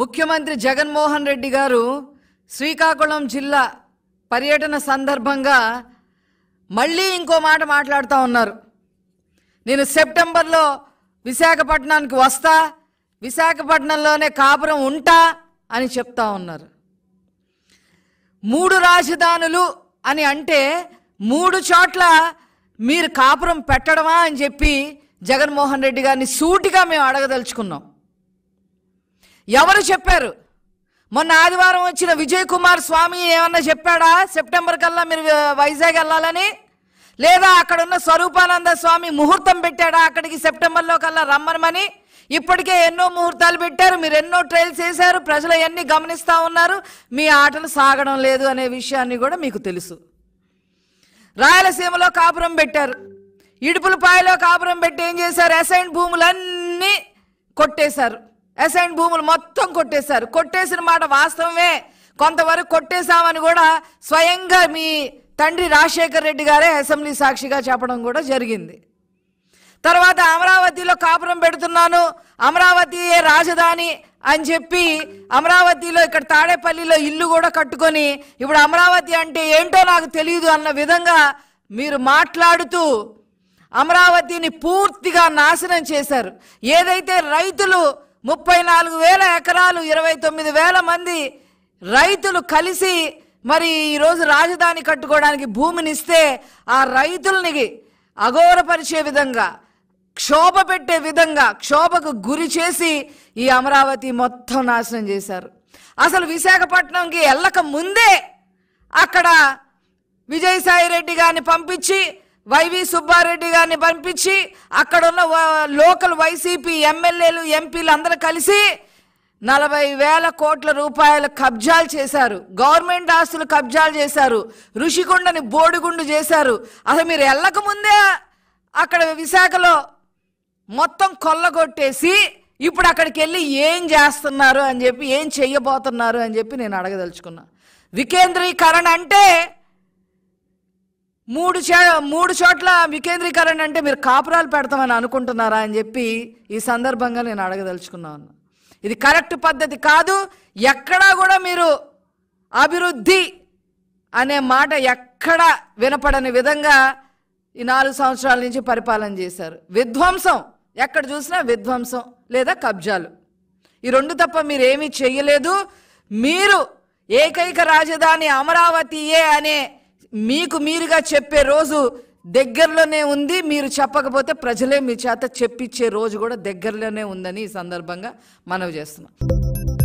ముఖ్యమంత్రి జగన్మోహన్ రెడ్డి గారు శ్రీకాకుళం జిల్లా పర్యటన సందర్భంగా మళ్ళీ ఇంకో మాట మాట్లాడుతూ ఉన్నారు నేను సెప్టెంబర్లో విశాఖపట్నానికి వస్తా విశాఖపట్నంలోనే కాపురం ఉంటా అని చెప్తా ఉన్నారు మూడు రాజధానులు అని అంటే మూడు చోట్ల మీరు కాపురం పెట్టడమా అని చెప్పి జగన్మోహన్ రెడ్డి గారిని సూటిగా మేము అడగదలుచుకున్నాం ఎవరు చెప్పారు మొన్న ఆదివారం వచ్చిన విజయ్ కుమార్ స్వామి ఏమన్నా చెప్పాడా సెప్టెంబర్ కల్లా మీరు వైజాగ్ వెళ్ళాలని లేదా అక్కడున్న స్వరూపానంద స్వామి ముహూర్తం పెట్టాడా అక్కడికి సెప్టెంబర్లో కల్లా రమ్మనమని ఇప్పటికే ఎన్నో ముహూర్తాలు పెట్టారు మీరు ఎన్నో ట్రయల్స్ చేశారు ప్రజలు ఎన్ని గమనిస్తూ ఉన్నారు మీ ఆటలు సాగడం లేదు అనే విషయాన్ని కూడా మీకు తెలుసు రాయలసీమలో కాపురం పెట్టారు ఇడుపులపాయలో కాపురం పెట్టి ఏం చేశారు అసైన్ భూములన్నీ కొట్టేశారు అసైన్ భూములు మొత్తం కొట్టేశారు కొట్టేసిన మాట వాస్తవమే కొంతవరకు కొట్టేశామని కూడా స్వయంగా మీ తండ్రి రాజశేఖర్ రెడ్డి గారే అసెంబ్లీ సాక్షిగా చెప్పడం కూడా జరిగింది తర్వాత అమరావతిలో కాపురం పెడుతున్నాను అమరావతి ఏ రాజధాని అని చెప్పి అమరావతిలో ఇక్కడ తాడేపల్లిలో ఇల్లు కూడా కట్టుకొని ఇప్పుడు అమరావతి అంటే ఏంటో నాకు తెలియదు అన్న విధంగా మీరు మాట్లాడుతూ అమరావతిని పూర్తిగా నాశనం చేశారు ఏదైతే రైతులు ముప్పై నాలుగు వేల ఎకరాలు ఇరవై తొమ్మిది వేల మంది రైతులు కలిసి మరి ఈరోజు రాజధాని కట్టుకోవడానికి భూమినిస్తే ఆ రైతుల్ని అఘోరపరిచే విధంగా క్షోభ పెట్టే విధంగా క్షోభకు గురి చేసి ఈ అమరావతి మొత్తం నాశనం చేశారు అసలు విశాఖపట్నంకి వెళ్ళక ముందే అక్కడ విజయసాయిరెడ్డి గారిని పంపించి వైవి సుబ్బారెడ్డి గారిని పంపించి అక్కడున్న లోకల్ వైసీపీ ఎమ్మెల్యేలు ఎంపీలు అందరూ కలిసి నలభై వేల కోట్ల రూపాయల కబ్జాలు చేశారు గవర్నమెంట్ ఆస్తులు కబ్జాలు చేశారు ఋషికొండని బోడిగుండు చేశారు అసలు మీరు వెళ్ళక ముందే అక్కడ విశాఖలో మొత్తం కొల్లగొట్టేసి ఇప్పుడు అక్కడికి వెళ్ళి ఏం చేస్తున్నారు అని చెప్పి ఏం చెయ్యబోతున్నారు అని చెప్పి నేను అడగదలుచుకున్నా వికేంద్రీకరణ అంటే మూడు మూడు చోట్ల వికేంద్రీకరణ అంటే మీరు కాపురాలు పెడతామని అనుకుంటున్నారా అని చెప్పి ఈ సందర్భంగా నేను అడగదలుచుకున్నాను ఇది కరెక్ట్ పద్ధతి కాదు ఎక్కడా కూడా మీరు అభివృద్ధి అనే మాట ఎక్కడ వినపడని విధంగా ఈ నాలుగు సంవత్సరాల నుంచి పరిపాలన చేశారు విధ్వంసం ఎక్కడ చూసినా విధ్వంసం లేదా కబ్జాలు ఈ రెండు తప్ప మీరేమీ చేయలేదు మీరు ఏకైక రాజధాని అమరావతియే అనే మీకు మీరుగా చెప్పే రోజు దగ్గరలోనే ఉంది మీరు చెప్పకపోతే ప్రజలే మీ చేత చెప్పించే రోజు కూడా దగ్గరలోనే ఉందని ఈ సందర్భంగా మనవి చేస్తున్నాం